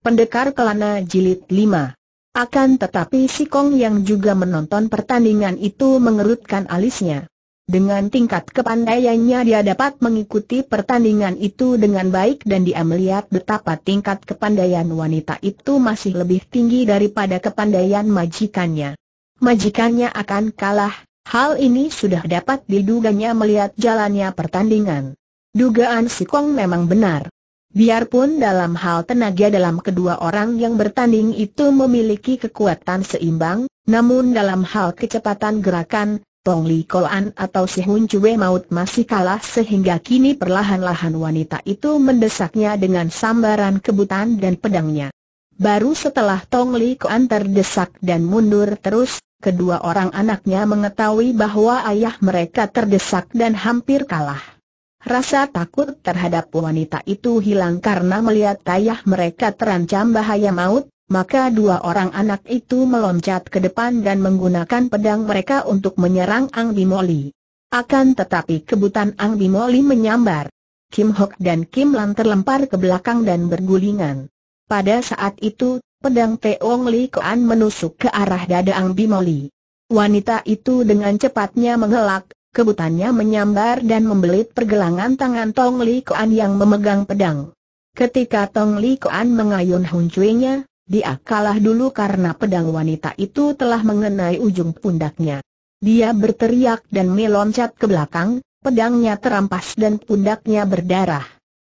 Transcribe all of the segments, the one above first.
Pendekar Kelana Jilid 5 Akan tetapi si Kong yang juga menonton pertandingan itu mengerutkan alisnya. Dengan tingkat kepandaiannya dia dapat mengikuti pertandingan itu dengan baik dan dia melihat betapa tingkat kepandaian wanita itu masih lebih tinggi daripada kepandaian majikannya. Majikannya akan kalah, hal ini sudah dapat diduganya melihat jalannya pertandingan. Dugaan si Kong memang benar. Biarpun dalam hal tenaga dalam kedua orang yang bertanding itu memiliki kekuatan seimbang, namun dalam hal kecepatan gerakan, Tong Li Koan atau Si Hun Cue Maut masih kalah sehingga kini perlahan-lahan wanita itu mendesaknya dengan sambaran kebutan dan pedangnya. Baru setelah Tong Li Koan terdesak dan mundur terus, kedua orang anaknya mengetahui bahwa ayah mereka terdesak dan hampir kalah. Rasa takut terhadap wanita itu hilang karena melihat ayah mereka terancam bahaya maut, maka dua orang anak itu meloncat ke depan dan menggunakan pedang mereka untuk menyerang Ang Bimoli. Akan tetapi kebutan Ang Bimoli menyambar. Kim Hok dan Kim Lan terlempar ke belakang dan bergulingan. Pada saat itu, pedang Teong Li Koan menusuk ke arah dada Ang Bimoli. Wanita itu dengan cepatnya mengelak, kebutannya menyambar dan membelit pergelangan tangan Tong Li Kuan yang memegang pedang. Ketika Tong Li Kuan mengayun huncuinya, dia kalah dulu karena pedang wanita itu telah mengenai ujung pundaknya. Dia berteriak dan meloncat ke belakang, pedangnya terampas dan pundaknya berdarah.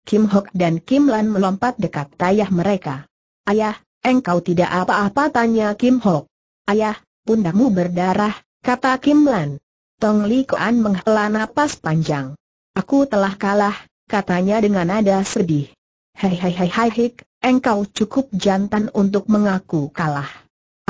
Kim Hok dan Kim Lan melompat dekat tayah mereka. Ayah, engkau tidak apa-apa tanya Kim Hok. Ayah, pundakmu berdarah, kata Kim Lan. Tong Li Kuan menghela napas panjang. Aku telah kalah, katanya dengan nada sedih. Hei hei hei hei hik, engkau cukup jantan untuk mengaku kalah.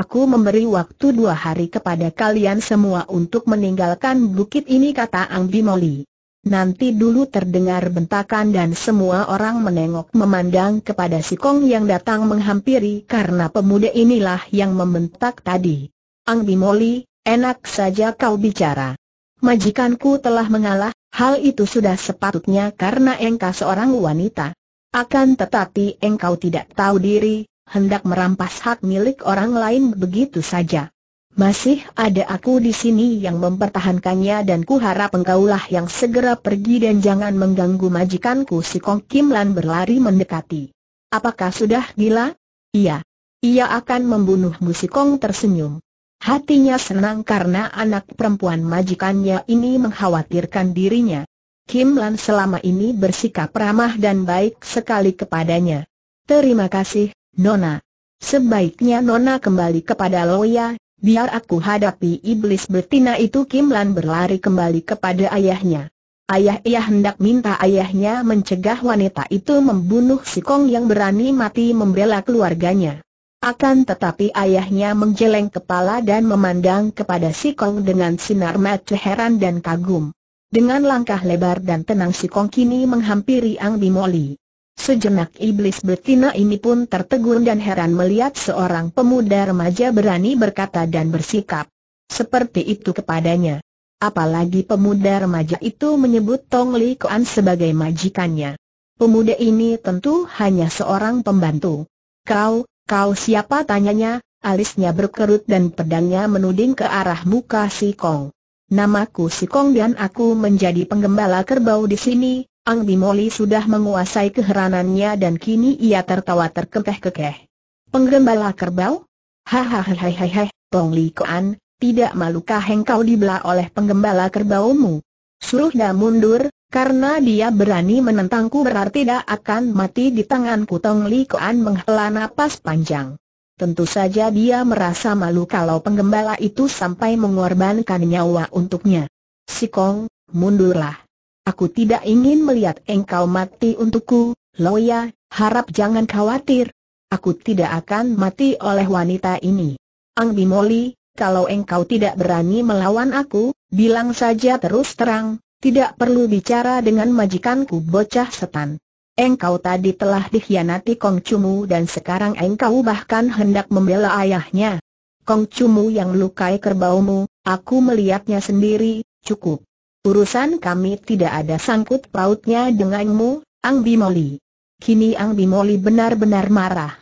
Aku memberi waktu dua hari kepada kalian semua untuk meninggalkan bukit ini kata Ang Bimoli. Nanti dulu terdengar bentakan dan semua orang menengok memandang kepada si Kong yang datang menghampiri karena pemuda inilah yang membentak tadi. Ang Bimoli, Enak saja kau bicara. Majikanku telah mengalah, hal itu sudah sepatutnya karena engkau seorang wanita. Akan tetapi engkau tidak tahu diri, hendak merampas hak milik orang lain begitu saja. Masih ada aku di sini yang mempertahankannya dan kuharap engkaulah yang segera pergi dan jangan mengganggu majikanku si Kong Kim Lan berlari mendekati. Apakah sudah gila? Iya. Ia akan membunuh si Kong tersenyum. Hatinya senang karena anak perempuan majikannya ini mengkhawatirkan dirinya. Kim Lan selama ini bersikap ramah dan baik sekali kepadanya. Terima kasih, Nona. Sebaiknya Nona kembali kepada Loya, biar aku hadapi iblis betina itu Kim Lan berlari kembali kepada ayahnya. Ayah ia hendak minta ayahnya mencegah wanita itu membunuh si Kong yang berani mati membela keluarganya. Akan tetapi ayahnya menggeleng kepala dan memandang kepada si Kong dengan sinar mata heran dan kagum. Dengan langkah lebar dan tenang si Kong kini menghampiri Ang Bimoli. Sejenak iblis betina ini pun tertegun dan heran melihat seorang pemuda remaja berani berkata dan bersikap seperti itu kepadanya. Apalagi pemuda remaja itu menyebut Tong Li Kuan sebagai majikannya. Pemuda ini tentu hanya seorang pembantu. Kau, Kau siapa tanyanya, alisnya berkerut dan pedangnya menuding ke arah muka si Kong. Namaku si Kong dan aku menjadi penggembala kerbau di sini, Ang Bimoli sudah menguasai keheranannya dan kini ia tertawa terkekeh-kekeh. Penggembala kerbau? Hahaha, Tong Li Kuan, tidak malukah engkau dibelah oleh penggembala kerbaumu? Suruh dia mundur, karena dia berani menentangku berarti dia akan mati di tangan Tong Li Kuan menghela napas panjang. Tentu saja dia merasa malu kalau penggembala itu sampai mengorbankan nyawa untuknya. Si Kong, mundurlah. Aku tidak ingin melihat engkau mati untukku, Loya, harap jangan khawatir. Aku tidak akan mati oleh wanita ini. Ang Bimoli, kalau engkau tidak berani melawan aku, bilang saja terus terang, tidak perlu bicara dengan majikanku bocah setan. Engkau tadi telah dikhianati Kong Cumu dan sekarang engkau bahkan hendak membela ayahnya. Kong Cumu yang melukai kerbaumu, aku melihatnya sendiri, cukup. Urusan kami tidak ada sangkut pautnya denganmu, Ang Bimoli. Kini Ang Bimoli benar-benar marah.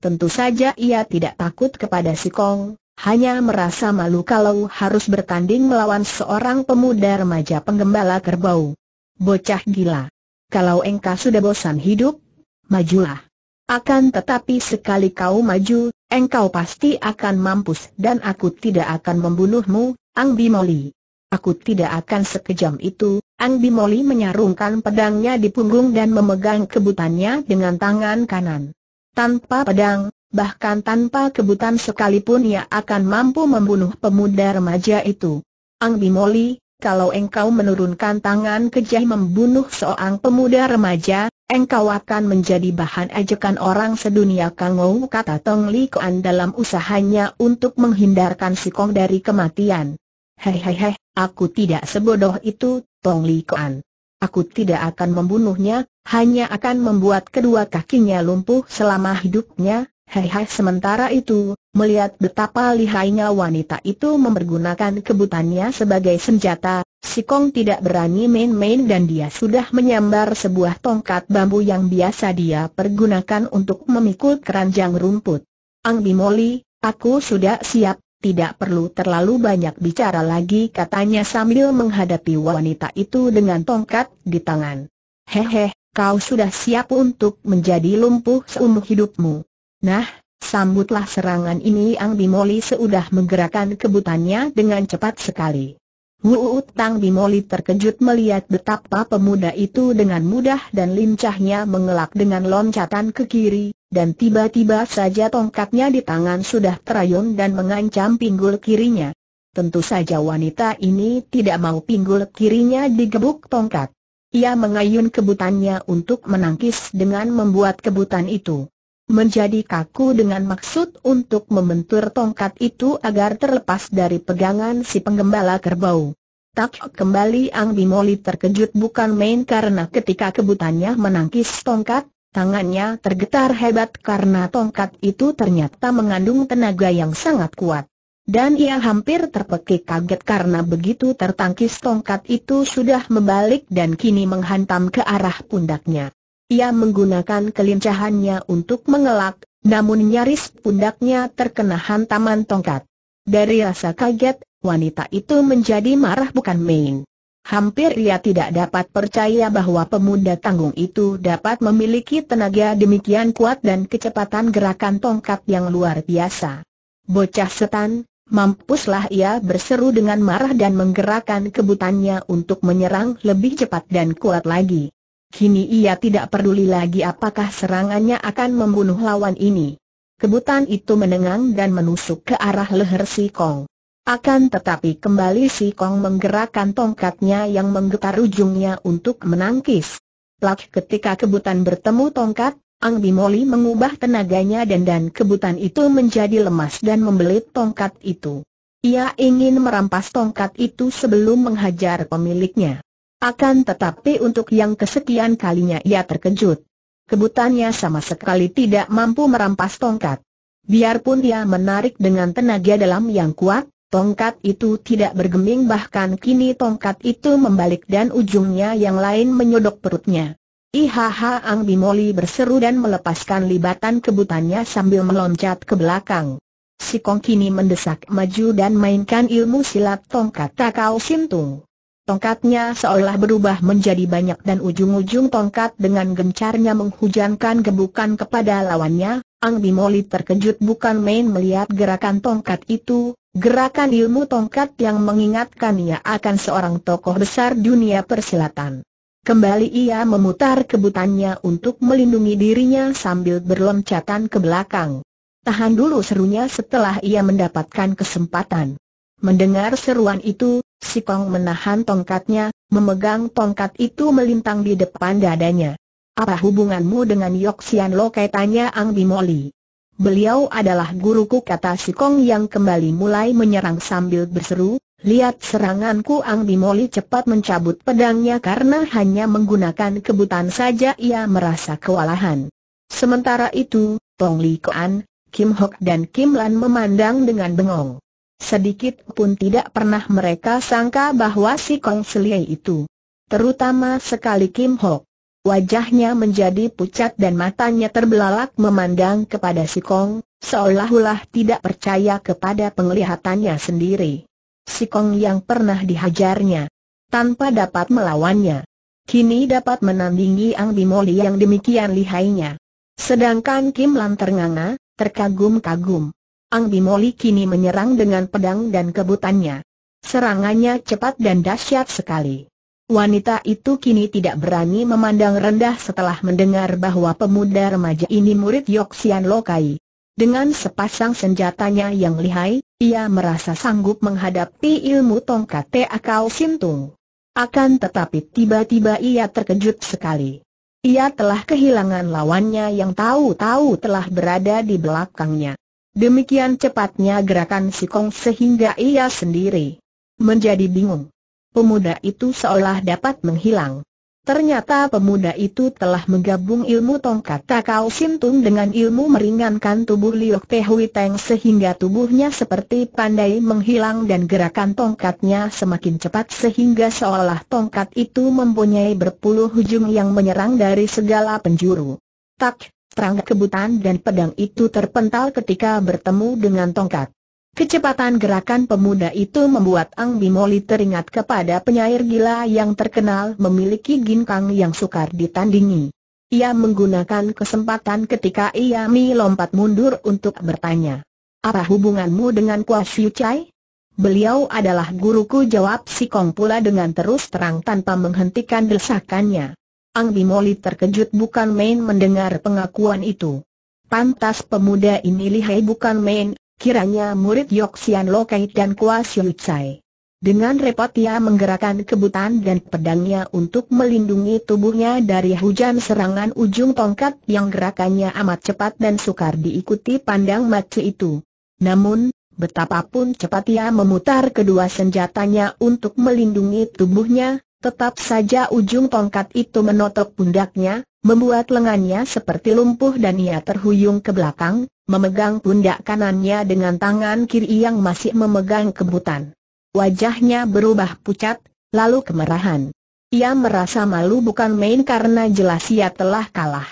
Tentu saja ia tidak takut kepada si Kong, hanya merasa malu kalau harus bertanding melawan seorang pemuda remaja penggembala kerbau. Bocah gila. Kalau engkau sudah bosan hidup, majulah. Akan tetapi sekali kau maju, engkau pasti akan mampus dan aku tidak akan membunuhmu, Ang Bimoli. Aku tidak akan sekejam itu, Ang Bimoli menyarungkan pedangnya di punggung dan memegang kebutannya dengan tangan kanan. Tanpa pedang, bahkan tanpa kebutan sekalipun ia akan mampu membunuh pemuda remaja itu. Ang Bimoli, kalau engkau menurunkan tangan kejah membunuh seorang pemuda remaja, engkau akan menjadi bahan ajakan orang sedunia kangou kata Tong Li Kuan dalam usahanya untuk menghindarkan si Kong dari kematian. Hei hei hei, aku tidak sebodoh itu, Tong Li Kuan. Aku tidak akan membunuhnya, hanya akan membuat kedua kakinya lumpuh selama hidupnya, Hei hai sementara itu, melihat betapa lihainya wanita itu mempergunakan kebutannya sebagai senjata, si Kong tidak berani main-main dan dia sudah menyambar sebuah tongkat bambu yang biasa dia pergunakan untuk memikul keranjang rumput. Ang Bimoli, aku sudah siap, tidak perlu terlalu banyak bicara lagi katanya sambil menghadapi wanita itu dengan tongkat di tangan. Hehe, kau sudah siap untuk menjadi lumpuh seumur hidupmu. Nah, sambutlah serangan ini Ang Bimoli seudah menggerakkan kebutannya dengan cepat sekali. Wuut Tang Bimoli terkejut melihat betapa pemuda itu dengan mudah dan lincahnya mengelak dengan loncatan ke kiri, dan tiba-tiba saja tongkatnya di tangan sudah terayun dan mengancam pinggul kirinya. Tentu saja wanita ini tidak mau pinggul kirinya digebuk tongkat. Ia mengayun kebutannya untuk menangkis dengan membuat kebutan itu menjadi kaku dengan maksud untuk membentur tongkat itu agar terlepas dari pegangan si penggembala kerbau. Tak kembali Ang Bimoli terkejut bukan main karena ketika kebutannya menangkis tongkat, tangannya tergetar hebat karena tongkat itu ternyata mengandung tenaga yang sangat kuat. Dan ia hampir terpekik kaget karena begitu tertangkis tongkat itu sudah membalik dan kini menghantam ke arah pundaknya. Ia menggunakan kelincahannya untuk mengelak, namun nyaris pundaknya terkena hantaman tongkat. Dari rasa kaget, wanita itu menjadi marah bukan main. Hampir ia tidak dapat percaya bahwa pemuda tanggung itu dapat memiliki tenaga demikian kuat dan kecepatan gerakan tongkat yang luar biasa. Bocah setan, Mampuslah ia berseru dengan marah dan menggerakkan kebutannya untuk menyerang lebih cepat dan kuat lagi. Kini ia tidak peduli lagi apakah serangannya akan membunuh lawan ini. Kebutan itu menengang dan menusuk ke arah leher si Kong. Akan tetapi kembali si Kong menggerakkan tongkatnya yang menggetar ujungnya untuk menangkis. Plak ketika kebutan bertemu tongkat, Ang Bimoli mengubah tenaganya dan dan kebutan itu menjadi lemas dan membelit tongkat itu. Ia ingin merampas tongkat itu sebelum menghajar pemiliknya. Akan tetapi untuk yang kesekian kalinya ia terkejut. Kebutannya sama sekali tidak mampu merampas tongkat. Biarpun ia menarik dengan tenaga dalam yang kuat, tongkat itu tidak bergeming bahkan kini tongkat itu membalik dan ujungnya yang lain menyodok perutnya. Ihaha Ang Bimoli berseru dan melepaskan libatan kebutannya sambil meloncat ke belakang. Si Kong kini mendesak maju dan mainkan ilmu silat tongkat Takau Sintung. Tongkatnya seolah berubah menjadi banyak dan ujung-ujung tongkat dengan gencarnya menghujankan gebukan kepada lawannya. Ang Bimoli terkejut bukan main melihat gerakan tongkat itu, gerakan ilmu tongkat yang mengingatkan ia akan seorang tokoh besar dunia persilatan. Kembali ia memutar kebutannya untuk melindungi dirinya sambil berloncatan ke belakang. Tahan dulu serunya setelah ia mendapatkan kesempatan. Mendengar seruan itu, Si Kong menahan tongkatnya, memegang tongkat itu melintang di depan dadanya. Apa hubunganmu dengan Yok Sian Lo kaitannya Ang Bimoli? Beliau adalah guruku kata si Kong yang kembali mulai menyerang sambil berseru, lihat seranganku Ang Bimoli cepat mencabut pedangnya karena hanya menggunakan kebutan saja ia merasa kewalahan. Sementara itu, Tong Li Koan, Kim Hok dan Kim Lan memandang dengan bengong. Sedikit pun tidak pernah mereka sangka bahwa si Kong Seliai itu. Terutama sekali Kim Ho. Wajahnya menjadi pucat dan matanya terbelalak memandang kepada si Kong, seolah-olah tidak percaya kepada penglihatannya sendiri. Si Kong yang pernah dihajarnya. Tanpa dapat melawannya. Kini dapat menandingi Ang Bimoli yang demikian lihainya. Sedangkan Kim Lan ternganga, terkagum-kagum. Ang Bimoli kini menyerang dengan pedang dan kebutannya. Serangannya cepat dan dahsyat sekali. Wanita itu kini tidak berani memandang rendah setelah mendengar bahwa pemuda remaja ini murid Yoxian Lokai. Dengan sepasang senjatanya yang lihai, ia merasa sanggup menghadapi ilmu tongkat Teakau Sintung. Akan tetapi tiba-tiba ia terkejut sekali. Ia telah kehilangan lawannya yang tahu-tahu telah berada di belakangnya. Demikian cepatnya gerakan si Kong sehingga ia sendiri menjadi bingung. Pemuda itu seolah dapat menghilang. Ternyata pemuda itu telah menggabung ilmu tongkat takau Sintung dengan ilmu meringankan tubuh Liok Tehui Teng sehingga tubuhnya seperti pandai menghilang dan gerakan tongkatnya semakin cepat sehingga seolah tongkat itu mempunyai berpuluh hujung yang menyerang dari segala penjuru. Tak, Perang kebutan dan pedang itu terpental ketika bertemu dengan tongkat. Kecepatan gerakan pemuda itu membuat Ang Bimoli teringat kepada penyair gila yang terkenal memiliki ginkang yang sukar ditandingi. Ia menggunakan kesempatan ketika ia melompat mundur untuk bertanya. Apa hubunganmu dengan Kwa Siu Chai? Beliau adalah guruku jawab si Kong pula dengan terus terang tanpa menghentikan desakannya. Ang Bimoli terkejut bukan main mendengar pengakuan itu. Pantas pemuda ini lihai bukan main, kiranya murid Yoxian Lokai dan Siu Chai. Dengan repot ia menggerakkan kebutan dan pedangnya untuk melindungi tubuhnya dari hujan serangan ujung tongkat yang gerakannya amat cepat dan sukar diikuti pandang macu itu. Namun, betapapun cepat ia memutar kedua senjatanya untuk melindungi tubuhnya, Tetap saja ujung tongkat itu menotok pundaknya, membuat lengannya seperti lumpuh dan ia terhuyung ke belakang, memegang pundak kanannya dengan tangan kiri yang masih memegang kebutan. Wajahnya berubah pucat, lalu kemerahan. Ia merasa malu bukan main karena jelas ia telah kalah.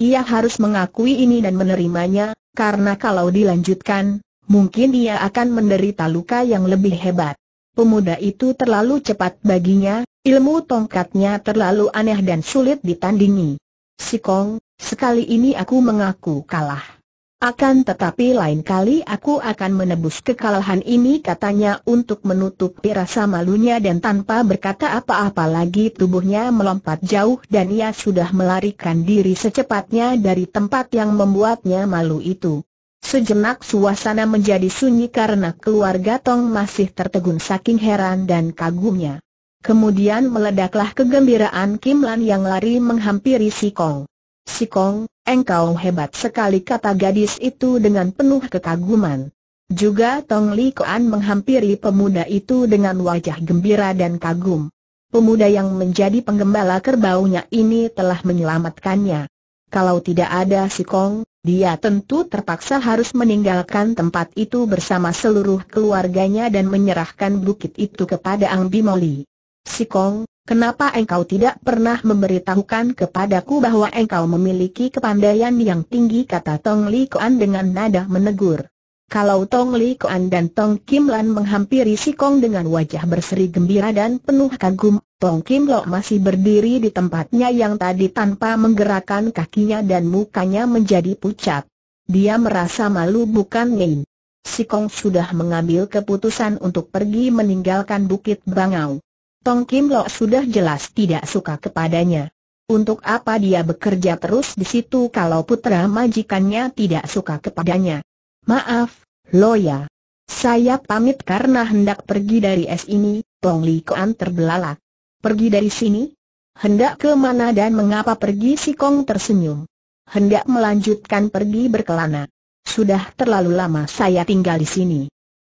Ia harus mengakui ini dan menerimanya, karena kalau dilanjutkan, mungkin ia akan menderita luka yang lebih hebat. Pemuda itu terlalu cepat baginya, Ilmu tongkatnya terlalu aneh dan sulit ditandingi. Si Kong, sekali ini aku mengaku kalah. Akan tetapi lain kali aku akan menebus kekalahan ini katanya untuk menutupi rasa malunya dan tanpa berkata apa-apa lagi tubuhnya melompat jauh dan ia sudah melarikan diri secepatnya dari tempat yang membuatnya malu itu. Sejenak suasana menjadi sunyi karena keluarga Tong masih tertegun saking heran dan kagumnya. Kemudian meledaklah kegembiraan Kim Lan yang lari menghampiri Si Kong. Si Kong, engkau hebat sekali kata gadis itu dengan penuh kekaguman. Juga Tong Li Kuan menghampiri pemuda itu dengan wajah gembira dan kagum. Pemuda yang menjadi penggembala kerbaunya ini telah menyelamatkannya. Kalau tidak ada si Kong, dia tentu terpaksa harus meninggalkan tempat itu bersama seluruh keluarganya dan menyerahkan bukit itu kepada Ang Bimoli. Sikong, kenapa engkau tidak pernah memberitahukan kepadaku bahwa engkau memiliki kepandaian yang tinggi kata Tong Li Kuan dengan nada menegur. Kalau Tong Li Kuan dan Tong Kim Lan menghampiri Sikong dengan wajah berseri gembira dan penuh kagum, Tong Kim Lo masih berdiri di tempatnya yang tadi tanpa menggerakkan kakinya dan mukanya menjadi pucat. Dia merasa malu bukan main. Sikong sudah mengambil keputusan untuk pergi meninggalkan Bukit Bangau. Tong Kim Lo sudah jelas tidak suka kepadanya. Untuk apa dia bekerja terus di situ kalau putra majikannya tidak suka kepadanya? Maaf, Loya. Saya pamit karena hendak pergi dari es ini, Tong Li Kuan terbelalak. Pergi dari sini? Hendak ke mana dan mengapa pergi si Kong tersenyum? Hendak melanjutkan pergi berkelana. Sudah terlalu lama saya tinggal di sini.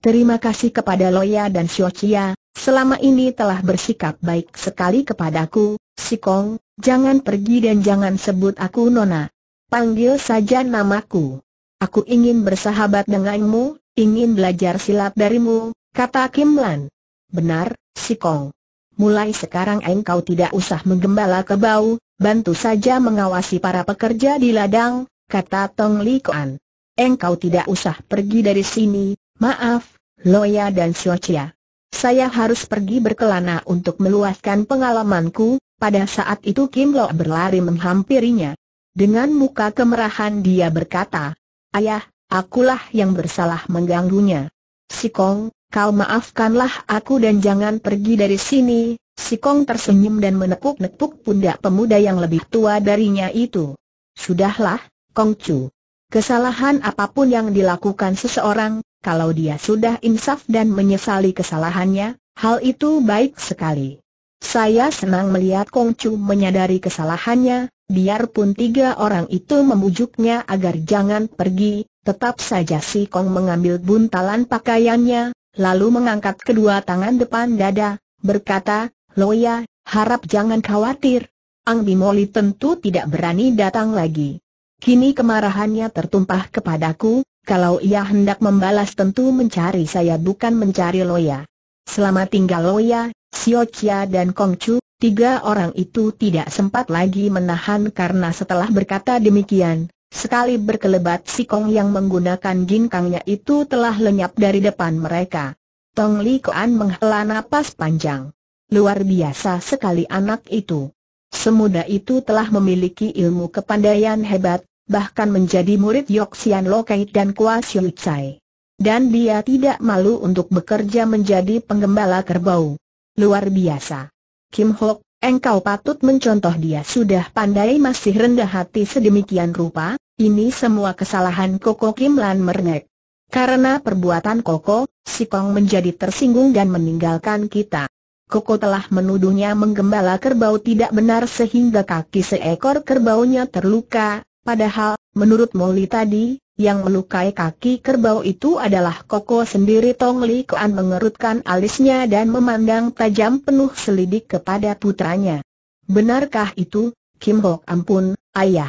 Terima kasih kepada Loya dan Xiao Chia, selama ini telah bersikap baik sekali kepadaku, si Kong, jangan pergi dan jangan sebut aku Nona. Panggil saja namaku. Aku ingin bersahabat denganmu, ingin belajar silat darimu, kata Kim Lan. Benar, si Kong. Mulai sekarang engkau tidak usah menggembala ke bau, bantu saja mengawasi para pekerja di ladang, kata Tong Li Kuan. Engkau tidak usah pergi dari sini, maaf, Loya dan Xiao Chia. Saya harus pergi berkelana untuk meluaskan pengalamanku, pada saat itu Kim Lo berlari menghampirinya. Dengan muka kemerahan dia berkata, Ayah, akulah yang bersalah mengganggunya. Si Kong, kau maafkanlah aku dan jangan pergi dari sini. Si Kong tersenyum dan menepuk-nepuk pundak pemuda yang lebih tua darinya itu. Sudahlah, Kong Chu. Kesalahan apapun yang dilakukan seseorang, kalau dia sudah insaf dan menyesali kesalahannya, hal itu baik sekali. Saya senang melihat Kong Chu menyadari kesalahannya, biarpun tiga orang itu membujuknya agar jangan pergi, tetap saja si Kong mengambil buntalan pakaiannya, lalu mengangkat kedua tangan depan dada, berkata, Loya, harap jangan khawatir. Ang Bimoli tentu tidak berani datang lagi. Kini kemarahannya tertumpah kepadaku, kalau ia hendak membalas tentu mencari saya bukan mencari Loya. Selama tinggal Loya, Xiao Chia dan Kong Chu, tiga orang itu tidak sempat lagi menahan karena setelah berkata demikian, sekali berkelebat si Kong yang menggunakan ginkangnya itu telah lenyap dari depan mereka. Tong Li Kuan menghela napas panjang. Luar biasa sekali anak itu. Semuda itu telah memiliki ilmu kepandaian hebat, bahkan menjadi murid Yoxian Lokait dan Kwa Siu Chai. Dan dia tidak malu untuk bekerja menjadi penggembala kerbau. Luar biasa. Kim Hok, engkau patut mencontoh dia sudah pandai masih rendah hati sedemikian rupa, ini semua kesalahan Koko Kim Lan Mernek. Karena perbuatan Koko, si Kong menjadi tersinggung dan meninggalkan kita. Koko telah menuduhnya menggembala kerbau tidak benar sehingga kaki seekor kerbaunya terluka, Padahal, menurut Moli tadi, yang melukai kaki kerbau itu adalah Koko sendiri Tong Li Kuan mengerutkan alisnya dan memandang tajam penuh selidik kepada putranya. Benarkah itu, Kim Hok ampun, ayah?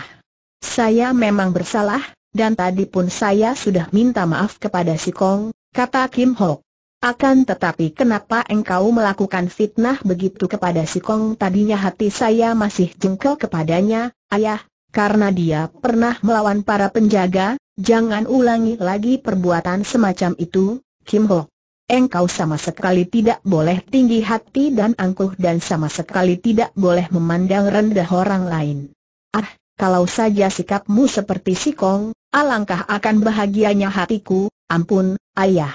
Saya memang bersalah, dan tadi pun saya sudah minta maaf kepada si Kong, kata Kim Hok. Akan tetapi kenapa engkau melakukan fitnah begitu kepada si Kong tadinya hati saya masih jengkel kepadanya, ayah, karena dia pernah melawan para penjaga, jangan ulangi lagi perbuatan semacam itu, Kim Ho. Engkau sama sekali tidak boleh tinggi hati dan angkuh dan sama sekali tidak boleh memandang rendah orang lain. Ah, kalau saja sikapmu seperti si Kong, alangkah akan bahagianya hatiku, ampun, ayah.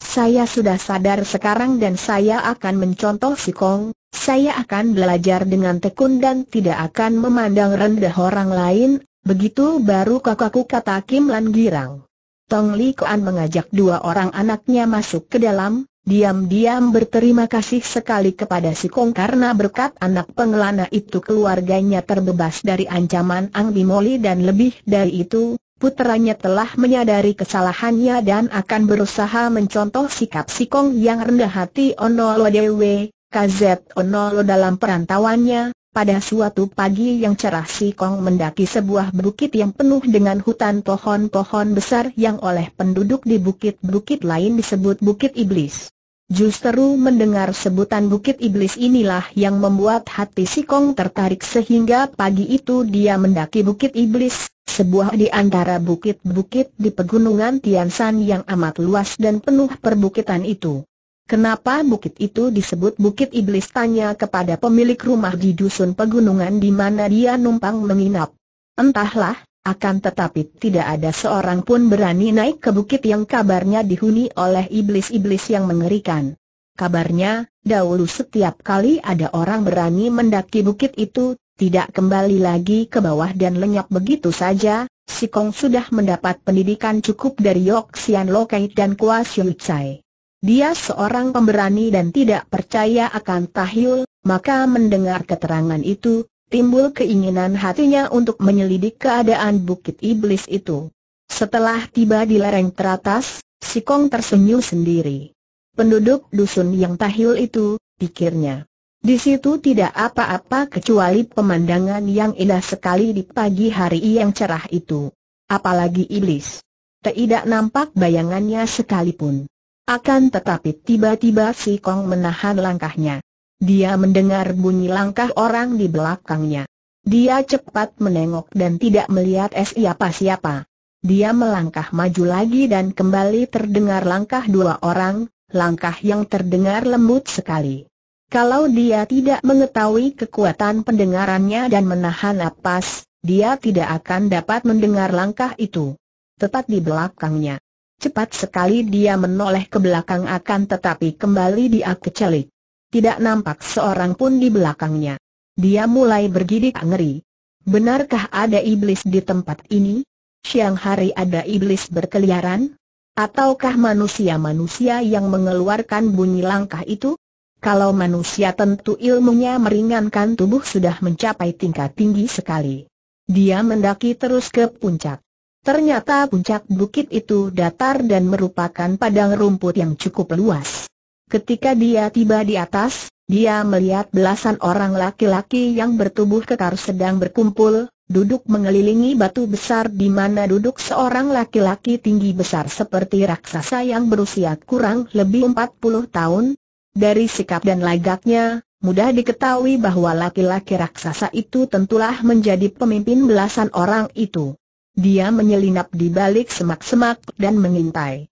Saya sudah sadar sekarang dan saya akan mencontoh si Kong, saya akan belajar dengan tekun dan tidak akan memandang rendah orang lain, begitu baru kakakku kata Kim Lan Girang. Tong Li Kuan mengajak dua orang anaknya masuk ke dalam, diam-diam berterima kasih sekali kepada si Kong karena berkat anak pengelana itu keluarganya terbebas dari ancaman Ang Bimoli dan lebih dari itu, putranya telah menyadari kesalahannya dan akan berusaha mencontoh sikap si Kong yang rendah hati Ono Lodewe. KZ Onolo dalam perantauannya, pada suatu pagi yang cerah si Kong mendaki sebuah bukit yang penuh dengan hutan pohon-pohon besar yang oleh penduduk di bukit-bukit lain disebut Bukit Iblis. Justru mendengar sebutan Bukit Iblis inilah yang membuat hati si Kong tertarik sehingga pagi itu dia mendaki Bukit Iblis, sebuah di antara bukit-bukit di pegunungan Tiansan yang amat luas dan penuh perbukitan itu. Kenapa bukit itu disebut Bukit Iblis? Tanya kepada pemilik rumah di dusun pegunungan di mana dia numpang menginap. Entahlah, akan tetapi tidak ada seorang pun berani naik ke bukit yang kabarnya dihuni oleh iblis-iblis yang mengerikan. Kabarnya, dahulu setiap kali ada orang berani mendaki bukit itu, tidak kembali lagi ke bawah dan lenyap begitu saja, Si Kong sudah mendapat pendidikan cukup dari Yok Sian Lokait dan Kwa Siu Chai. Dia seorang pemberani dan tidak percaya akan tahyul, maka mendengar keterangan itu, timbul keinginan hatinya untuk menyelidik keadaan bukit iblis itu. Setelah tiba di lereng teratas, si Kong tersenyum sendiri. Penduduk dusun yang tahyul itu, pikirnya. Di situ tidak apa-apa kecuali pemandangan yang indah sekali di pagi hari yang cerah itu. Apalagi iblis. Tidak nampak bayangannya sekalipun. Akan tetapi tiba-tiba si Kong menahan langkahnya. Dia mendengar bunyi langkah orang di belakangnya. Dia cepat menengok dan tidak melihat siapa-siapa. Dia melangkah maju lagi dan kembali terdengar langkah dua orang, langkah yang terdengar lembut sekali. Kalau dia tidak mengetahui kekuatan pendengarannya dan menahan napas, dia tidak akan dapat mendengar langkah itu. Tepat di belakangnya, Cepat sekali dia menoleh ke belakang akan tetapi kembali dia kecelik. Tidak nampak seorang pun di belakangnya. Dia mulai bergidik ngeri. Benarkah ada iblis di tempat ini? Siang hari ada iblis berkeliaran? Ataukah manusia-manusia yang mengeluarkan bunyi langkah itu? Kalau manusia tentu ilmunya meringankan tubuh sudah mencapai tingkat tinggi sekali. Dia mendaki terus ke puncak. Ternyata puncak bukit itu datar dan merupakan padang rumput yang cukup luas. Ketika dia tiba di atas, dia melihat belasan orang laki-laki yang bertubuh kekar sedang berkumpul, duduk mengelilingi batu besar di mana duduk seorang laki-laki tinggi besar seperti raksasa yang berusia kurang lebih 40 tahun. Dari sikap dan lagaknya, mudah diketahui bahwa laki-laki raksasa itu tentulah menjadi pemimpin belasan orang itu. Dia menyelinap di balik semak-semak dan mengintai.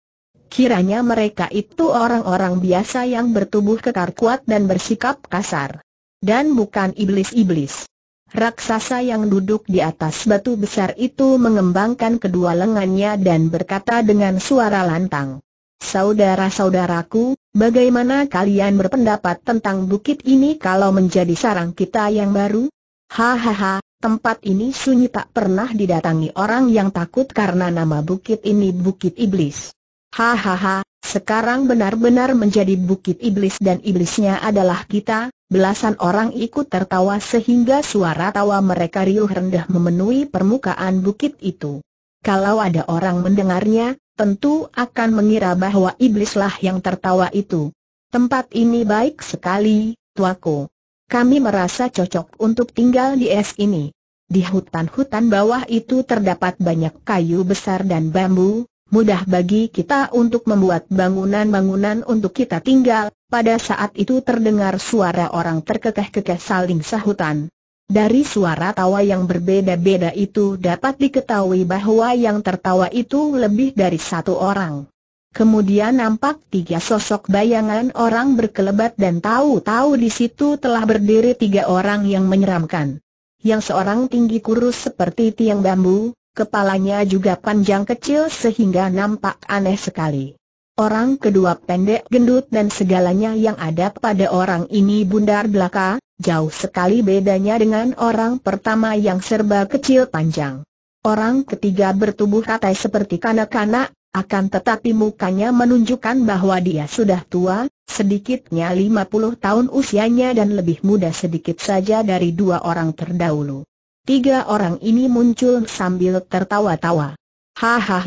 Kiranya mereka itu orang-orang biasa yang bertubuh kekar kuat dan bersikap kasar. Dan bukan iblis-iblis. Raksasa yang duduk di atas batu besar itu mengembangkan kedua lengannya dan berkata dengan suara lantang. Saudara-saudaraku, bagaimana kalian berpendapat tentang bukit ini kalau menjadi sarang kita yang baru? Hahaha, Tempat ini sunyi tak pernah didatangi orang yang takut karena nama bukit ini Bukit Iblis. Hahaha, sekarang benar-benar menjadi Bukit Iblis dan iblisnya adalah kita, belasan orang ikut tertawa sehingga suara tawa mereka riuh rendah memenuhi permukaan bukit itu. Kalau ada orang mendengarnya, tentu akan mengira bahwa iblislah yang tertawa itu. Tempat ini baik sekali, tuaku. Kami merasa cocok untuk tinggal di es ini. Di hutan-hutan bawah itu terdapat banyak kayu besar dan bambu, mudah bagi kita untuk membuat bangunan-bangunan untuk kita tinggal. Pada saat itu terdengar suara orang terkekeh-kekeh saling sahutan. Dari suara tawa yang berbeda-beda itu dapat diketahui bahwa yang tertawa itu lebih dari satu orang. Kemudian nampak tiga sosok bayangan orang berkelebat dan tahu-tahu di situ telah berdiri tiga orang yang menyeramkan. Yang seorang tinggi kurus seperti tiang bambu, kepalanya juga panjang kecil sehingga nampak aneh sekali. Orang kedua pendek gendut dan segalanya yang ada pada orang ini bundar belaka, jauh sekali bedanya dengan orang pertama yang serba kecil panjang. Orang ketiga bertubuh ratai seperti kanak-kanak, akan tetapi mukanya menunjukkan bahwa dia sudah tua, sedikitnya 50 tahun usianya dan lebih muda sedikit saja dari dua orang terdahulu. Tiga orang ini muncul sambil tertawa-tawa. Hahaha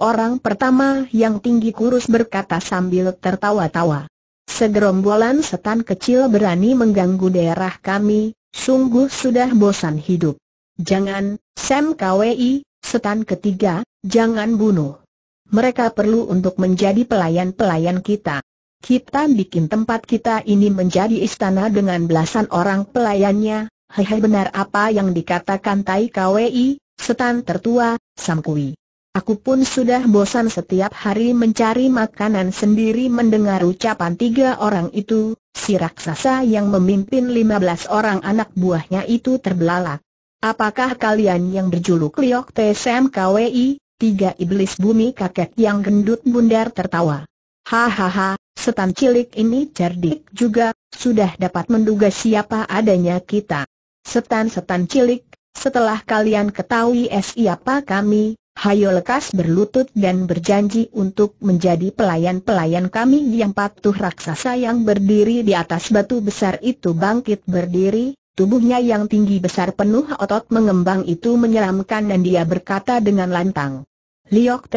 orang pertama yang tinggi kurus berkata sambil tertawa-tawa. Segerombolan setan kecil berani mengganggu daerah kami, sungguh sudah bosan hidup. Jangan, Sam KWI, setan ketiga, jangan bunuh mereka perlu untuk menjadi pelayan-pelayan kita. Kita bikin tempat kita ini menjadi istana dengan belasan orang pelayannya, hehe benar apa yang dikatakan Tai KWI, setan tertua, Samkui. Aku pun sudah bosan setiap hari mencari makanan sendiri mendengar ucapan tiga orang itu, si raksasa yang memimpin lima belas orang anak buahnya itu terbelalak. Apakah kalian yang berjuluk Liok TSM KWI, tiga iblis bumi kakek yang gendut bundar tertawa. Hahaha, setan cilik ini cerdik juga, sudah dapat menduga siapa adanya kita. Setan-setan cilik, setelah kalian ketahui siapa kami, hayo lekas berlutut dan berjanji untuk menjadi pelayan-pelayan kami yang patuh raksasa yang berdiri di atas batu besar itu bangkit berdiri, Tubuhnya yang tinggi besar penuh otot mengembang itu menyeramkan dan dia berkata dengan lantang, Liok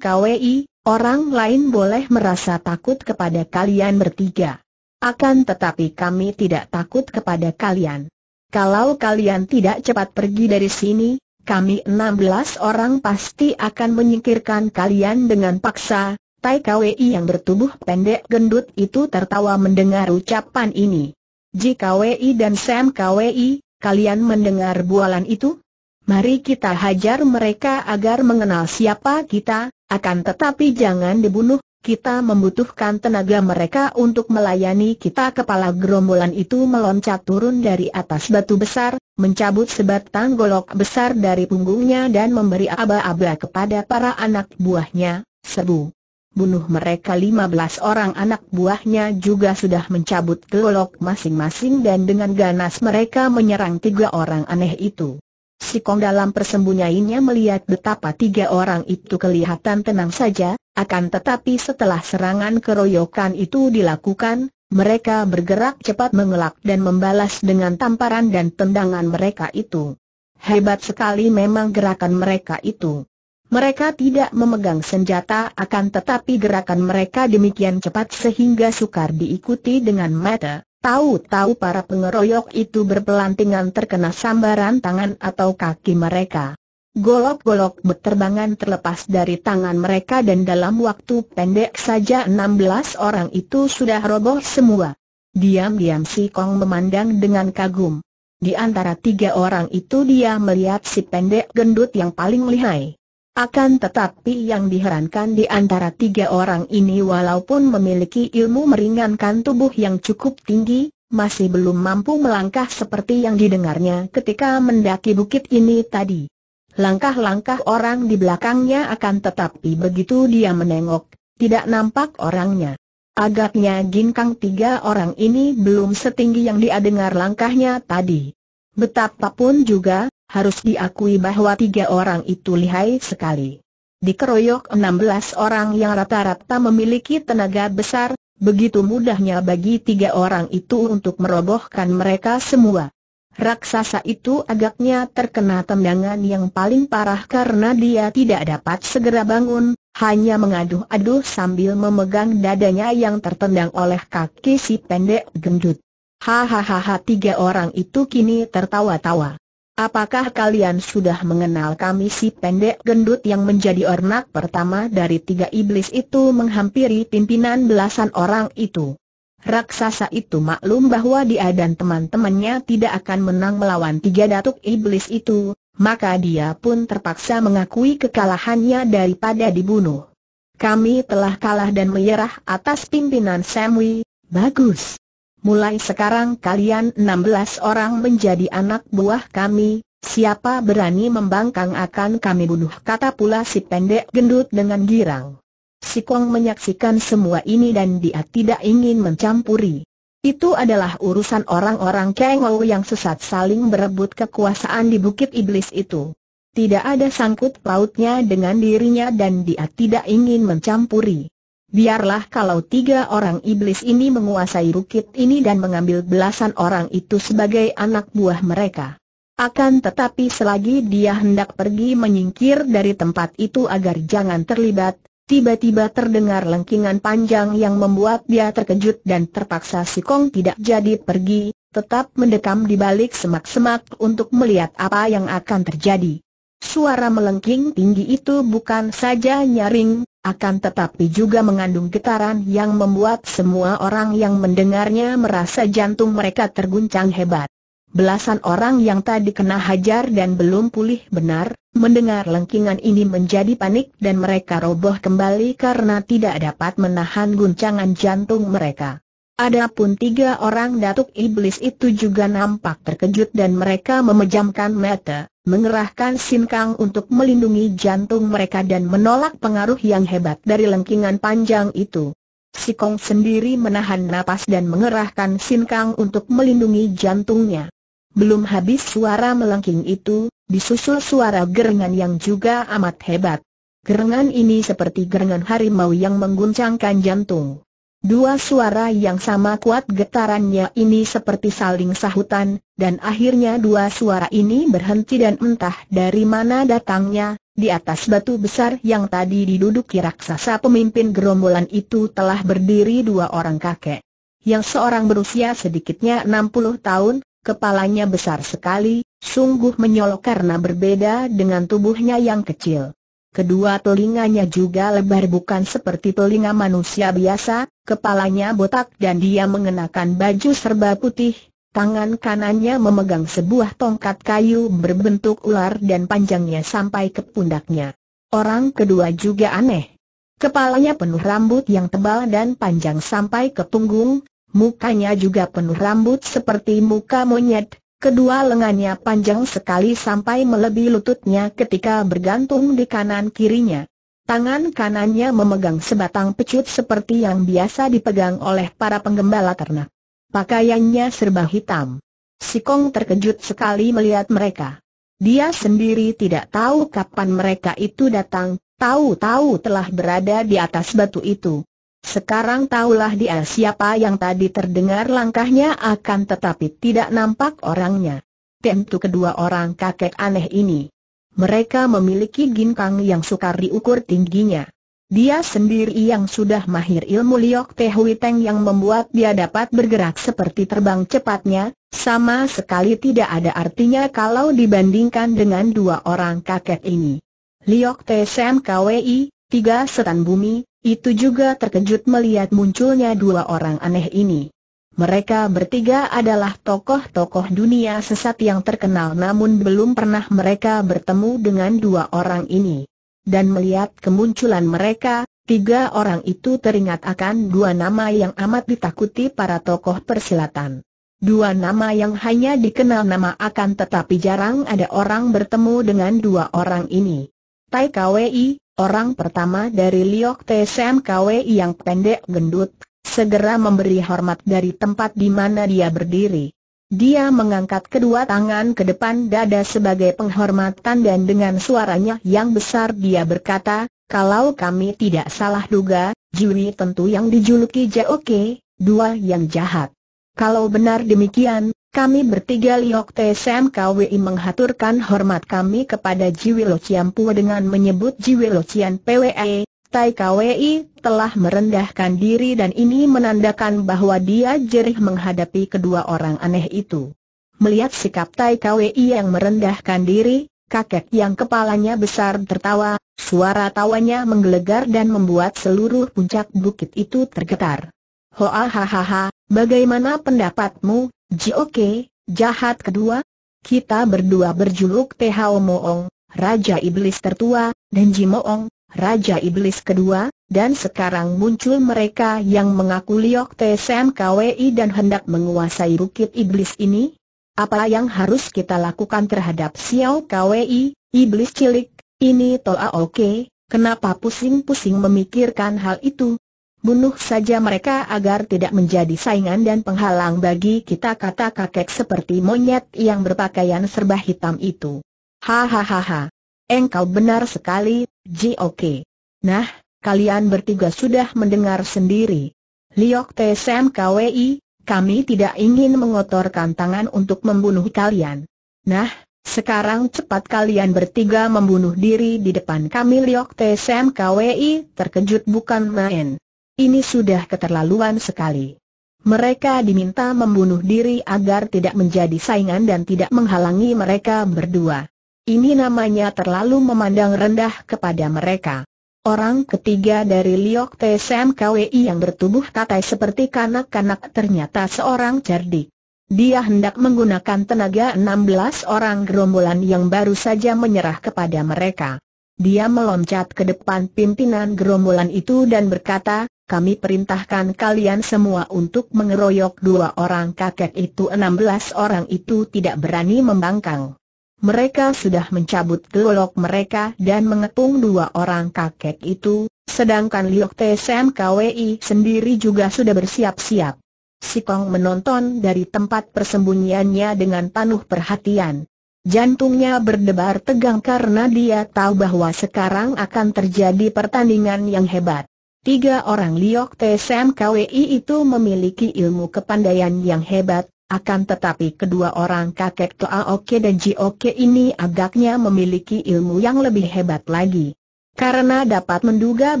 Kwi, orang lain boleh merasa takut kepada kalian bertiga. Akan tetapi kami tidak takut kepada kalian. Kalau kalian tidak cepat pergi dari sini, kami 16 orang pasti akan menyingkirkan kalian dengan paksa. Tai KWI yang bertubuh pendek gendut itu tertawa mendengar ucapan ini. Ji Kwi dan Sam KWI, kalian mendengar bualan itu? Mari kita hajar mereka agar mengenal siapa kita, akan tetapi jangan dibunuh, kita membutuhkan tenaga mereka untuk melayani kita Kepala gerombolan itu meloncat turun dari atas batu besar, mencabut sebatang golok besar dari punggungnya dan memberi aba-aba kepada para anak buahnya, serbu. Bunuh mereka 15 orang anak buahnya juga sudah mencabut golok masing-masing dan dengan ganas mereka menyerang tiga orang aneh itu. Si Kong dalam persembunyiannya melihat betapa tiga orang itu kelihatan tenang saja, akan tetapi setelah serangan keroyokan itu dilakukan, mereka bergerak cepat mengelak dan membalas dengan tamparan dan tendangan mereka itu. Hebat sekali memang gerakan mereka itu. Mereka tidak memegang senjata akan tetapi gerakan mereka demikian cepat sehingga sukar diikuti dengan mata. Tahu-tahu para pengeroyok itu berpelantingan terkena sambaran tangan atau kaki mereka. Golok-golok berterbangan terlepas dari tangan mereka dan dalam waktu pendek saja 16 orang itu sudah roboh semua. Diam-diam si Kong memandang dengan kagum. Di antara tiga orang itu dia melihat si pendek gendut yang paling lihai. Akan tetapi yang diherankan di antara tiga orang ini walaupun memiliki ilmu meringankan tubuh yang cukup tinggi, masih belum mampu melangkah seperti yang didengarnya ketika mendaki bukit ini tadi. Langkah-langkah orang di belakangnya akan tetapi begitu dia menengok, tidak nampak orangnya. Agaknya ginkang tiga orang ini belum setinggi yang dia dengar langkahnya tadi. Betapapun juga, harus diakui bahwa tiga orang itu lihai sekali. Dikeroyok 16 orang yang rata-rata memiliki tenaga besar, begitu mudahnya bagi tiga orang itu untuk merobohkan mereka semua. Raksasa itu agaknya terkena tendangan yang paling parah karena dia tidak dapat segera bangun, hanya mengaduh-aduh sambil memegang dadanya yang tertendang oleh kaki si pendek gendut. Hahaha tiga orang itu kini tertawa-tawa. Apakah kalian sudah mengenal kami si pendek gendut yang menjadi ornak pertama dari tiga iblis itu menghampiri pimpinan belasan orang itu? Raksasa itu maklum bahwa dia dan teman-temannya tidak akan menang melawan tiga datuk iblis itu, maka dia pun terpaksa mengakui kekalahannya daripada dibunuh. Kami telah kalah dan menyerah atas pimpinan Samui. bagus mulai sekarang kalian 16 orang menjadi anak buah kami, siapa berani membangkang akan kami bunuh kata pula si pendek gendut dengan girang. Si Kong menyaksikan semua ini dan dia tidak ingin mencampuri. Itu adalah urusan orang-orang Kengou yang sesat saling berebut kekuasaan di Bukit Iblis itu. Tidak ada sangkut pautnya dengan dirinya dan dia tidak ingin mencampuri. Biarlah kalau tiga orang iblis ini menguasai bukit ini dan mengambil belasan orang itu sebagai anak buah mereka. Akan tetapi selagi dia hendak pergi menyingkir dari tempat itu agar jangan terlibat, tiba-tiba terdengar lengkingan panjang yang membuat dia terkejut dan terpaksa si Kong tidak jadi pergi, tetap mendekam di balik semak-semak untuk melihat apa yang akan terjadi. Suara melengking tinggi itu bukan saja nyaring, akan tetapi juga mengandung getaran yang membuat semua orang yang mendengarnya merasa jantung mereka terguncang hebat. Belasan orang yang tadi kena hajar dan belum pulih benar, mendengar lengkingan ini menjadi panik dan mereka roboh kembali karena tidak dapat menahan guncangan jantung mereka. Adapun tiga orang datuk iblis itu juga nampak terkejut dan mereka memejamkan mata mengerahkan sinkang untuk melindungi jantung mereka dan menolak pengaruh yang hebat dari lengkingan panjang itu. Si Kong sendiri menahan napas dan mengerahkan sinkang untuk melindungi jantungnya. Belum habis suara melengking itu, disusul suara gerengan yang juga amat hebat. Gerengan ini seperti gerengan harimau yang mengguncangkan jantung. Dua suara yang sama kuat getarannya ini seperti saling sahutan, dan akhirnya dua suara ini berhenti dan entah dari mana datangnya, di atas batu besar yang tadi diduduki raksasa pemimpin gerombolan itu telah berdiri dua orang kakek. Yang seorang berusia sedikitnya 60 tahun, kepalanya besar sekali, sungguh menyolok karena berbeda dengan tubuhnya yang kecil. Kedua telinganya juga lebar bukan seperti telinga manusia biasa, kepalanya botak dan dia mengenakan baju serba putih, tangan kanannya memegang sebuah tongkat kayu berbentuk ular dan panjangnya sampai ke pundaknya. Orang kedua juga aneh. Kepalanya penuh rambut yang tebal dan panjang sampai ke punggung, mukanya juga penuh rambut seperti muka monyet, Kedua lengannya panjang sekali sampai melebihi lututnya ketika bergantung di kanan kirinya. Tangan kanannya memegang sebatang pecut seperti yang biasa dipegang oleh para penggembala ternak. Pakaiannya serba hitam. Si Kong terkejut sekali melihat mereka. Dia sendiri tidak tahu kapan mereka itu datang, tahu-tahu telah berada di atas batu itu. Sekarang tahulah dia siapa yang tadi terdengar langkahnya akan tetapi tidak nampak orangnya. Tentu kedua orang kakek aneh ini. Mereka memiliki ginkang yang sukar diukur tingginya. Dia sendiri yang sudah mahir ilmu liok tehui teng yang membuat dia dapat bergerak seperti terbang cepatnya, sama sekali tidak ada artinya kalau dibandingkan dengan dua orang kakek ini. Liok Tsen KWI, tiga setan bumi, itu juga terkejut melihat munculnya dua orang aneh ini. Mereka bertiga adalah tokoh-tokoh dunia sesat yang terkenal namun belum pernah mereka bertemu dengan dua orang ini. Dan melihat kemunculan mereka, tiga orang itu teringat akan dua nama yang amat ditakuti para tokoh persilatan. Dua nama yang hanya dikenal nama akan tetapi jarang ada orang bertemu dengan dua orang ini. Tai Kwei, Orang pertama dari Liok Tsem Kwe yang pendek gendut, segera memberi hormat dari tempat di mana dia berdiri. Dia mengangkat kedua tangan ke depan dada sebagai penghormatan dan dengan suaranya yang besar dia berkata, kalau kami tidak salah duga, juri tentu yang dijuluki JOK, dua yang jahat. Kalau benar demikian, kami bertiga Liok TSM KWI menghaturkan hormat kami kepada Jiwilo Ciampu dengan menyebut Jiwilo Cian PWE, Tai KWI telah merendahkan diri dan ini menandakan bahwa dia jerih menghadapi kedua orang aneh itu. Melihat sikap Tai KWI yang merendahkan diri, kakek yang kepalanya besar tertawa, suara tawanya menggelegar dan membuat seluruh puncak bukit itu tergetar. Hoa ah hahaha, bagaimana pendapatmu, Joke, jahat kedua, kita berdua berjuluk Tehao Moong, Raja Iblis Tertua, dan Ji Moong, Raja Iblis kedua, dan sekarang muncul mereka yang mengaku Liok TSM KWI dan hendak menguasai bukit iblis ini? Apa yang harus kita lakukan terhadap Xiao KWI, iblis cilik, ini Toa ah, Oke, kenapa pusing-pusing memikirkan hal itu? Bunuh saja mereka agar tidak menjadi saingan dan penghalang bagi kita kata kakek seperti monyet yang berpakaian serba hitam itu. Hahaha. Engkau benar sekali, Ji Oke. Nah, kalian bertiga sudah mendengar sendiri. Liok TSM KWI, kami tidak ingin mengotorkan tangan untuk membunuh kalian. Nah, sekarang cepat kalian bertiga membunuh diri di depan kami Liok TSM KWI terkejut bukan main. Ini sudah keterlaluan sekali. Mereka diminta membunuh diri agar tidak menjadi saingan dan tidak menghalangi mereka berdua. Ini namanya terlalu memandang rendah kepada mereka. Orang ketiga dari Liok TSM KWI yang bertubuh katai seperti kanak-kanak ternyata seorang cerdik. Dia hendak menggunakan tenaga 16 orang gerombolan yang baru saja menyerah kepada mereka. Dia meloncat ke depan pimpinan gerombolan itu dan berkata, kami perintahkan kalian semua untuk mengeroyok dua orang kakek itu Enam belas orang itu tidak berani membangkang. Mereka sudah mencabut golok mereka dan mengepung dua orang kakek itu, sedangkan Liok TSM KWI sendiri juga sudah bersiap-siap. Si Kong menonton dari tempat persembunyiannya dengan penuh perhatian. Jantungnya berdebar tegang karena dia tahu bahwa sekarang akan terjadi pertandingan yang hebat. Tiga orang Liok TSM KWI itu memiliki ilmu kepandaian yang hebat, akan tetapi kedua orang kakek Toa Oke dan Ji Oke ini agaknya memiliki ilmu yang lebih hebat lagi. Karena dapat menduga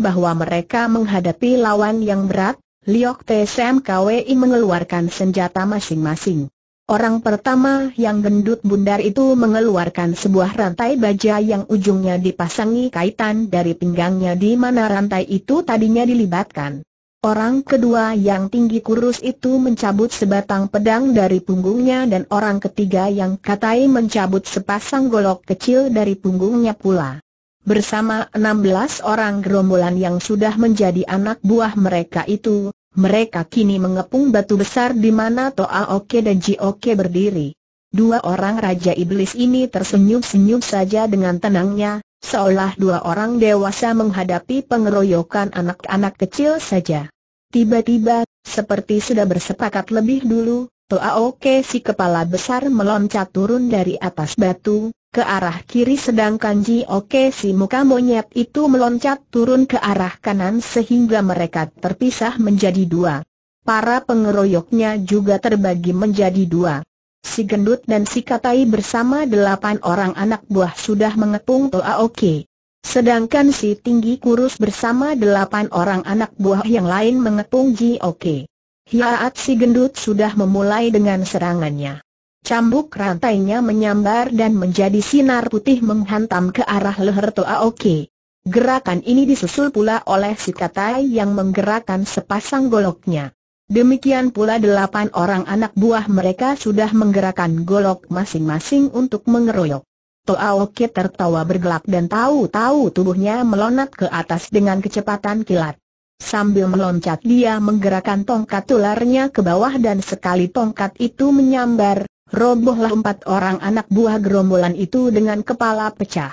bahwa mereka menghadapi lawan yang berat, Liok TSM KWI mengeluarkan senjata masing-masing. Orang pertama yang gendut bundar itu mengeluarkan sebuah rantai baja yang ujungnya dipasangi kaitan dari pinggangnya di mana rantai itu tadinya dilibatkan. Orang kedua yang tinggi kurus itu mencabut sebatang pedang dari punggungnya dan orang ketiga yang katai mencabut sepasang golok kecil dari punggungnya pula. Bersama 16 orang gerombolan yang sudah menjadi anak buah mereka itu, mereka kini mengepung batu besar di mana Toa Oke dan Ji Oke berdiri. Dua orang Raja Iblis ini tersenyum-senyum saja dengan tenangnya, seolah dua orang dewasa menghadapi pengeroyokan anak-anak kecil saja. Tiba-tiba, seperti sudah bersepakat lebih dulu, Toaoke si kepala besar meloncat turun dari atas batu, ke arah kiri sedangkan Ji Jioke si muka monyet itu meloncat turun ke arah kanan sehingga mereka terpisah menjadi dua. Para pengeroyoknya juga terbagi menjadi dua. Si gendut dan si katai bersama delapan orang anak buah sudah mengepung Toaoke. Sedangkan si tinggi kurus bersama delapan orang anak buah yang lain mengepung Ji Jioke. Hiaat si gendut sudah memulai dengan serangannya. Cambuk rantainya menyambar dan menjadi sinar putih menghantam ke arah leher Toa Oke. Gerakan ini disusul pula oleh si Katai yang menggerakkan sepasang goloknya. Demikian pula delapan orang anak buah mereka sudah menggerakkan golok masing-masing untuk mengeroyok. Toa Oke tertawa bergelak dan tahu-tahu tubuhnya melonat ke atas dengan kecepatan kilat. Sambil meloncat dia menggerakkan tongkat tularnya ke bawah dan sekali tongkat itu menyambar, robohlah empat orang anak buah gerombolan itu dengan kepala pecah.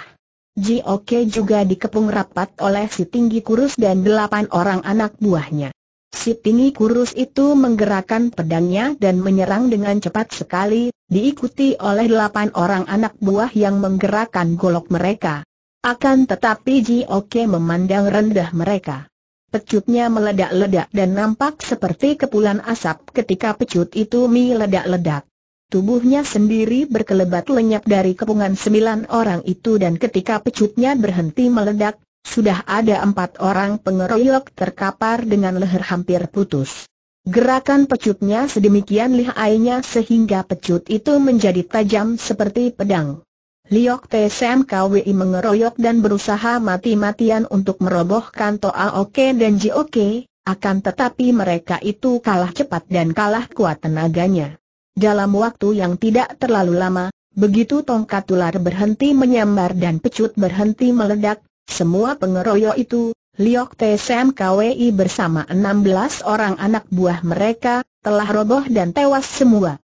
Ji Oke juga dikepung rapat oleh si tinggi kurus dan delapan orang anak buahnya. Si tinggi kurus itu menggerakkan pedangnya dan menyerang dengan cepat sekali, diikuti oleh delapan orang anak buah yang menggerakkan golok mereka. Akan tetapi Ji Oke memandang rendah mereka. Pecutnya meledak-ledak dan nampak seperti kepulan asap ketika pecut itu meledak-ledak. Tubuhnya sendiri berkelebat lenyap dari kepungan sembilan orang itu dan ketika pecutnya berhenti meledak, sudah ada empat orang pengeroyok terkapar dengan leher hampir putus. Gerakan pecutnya sedemikian lihainya sehingga pecut itu menjadi tajam seperti pedang. Liok TSM Kwi mengeroyok dan berusaha mati-matian untuk merobohkan Toa Oke dan Ji Oke, akan tetapi mereka itu kalah cepat dan kalah kuat tenaganya. Dalam waktu yang tidak terlalu lama, begitu tongkat ular berhenti menyambar dan pecut berhenti meledak, semua pengeroyok itu, Liok TSM Kwi bersama 16 orang anak buah mereka, telah roboh dan tewas semua.